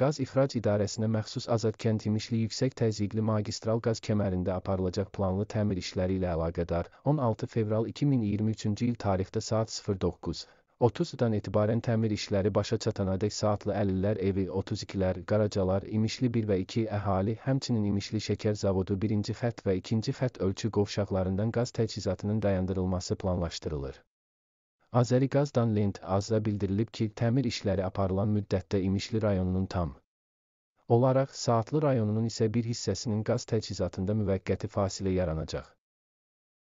Qaz İxrac İdarəsinə məxsus Azadkənd İmişli yüksək təzyiqli magistral qaz kəmərində aparılacaq planlı təmir işləri ilə əlaqədar 16 fevral 2023-cü il tarixdə saat 09:30-dan etibarən təmir işləri başa çatanadək saatlı Əlillər evi, 32-lər, Qaracalar, İmişli 1 və 2 əhali, həmçinin İmişli Şəkər zavodu 1-ci xətt və 2-ci xətt ölçü qovşaqlarından qaz təchizatının dayandırılması planlaşdırılır. Azəriqazdan Lent Azra bildirilib ki, təmir işləri aparılan müddətdə İmişli rayonunun tam olaraq Saatlı rayonunun isə bir hissəsinin qaz təchizatında müvəqqəti fasilə yaranacaq.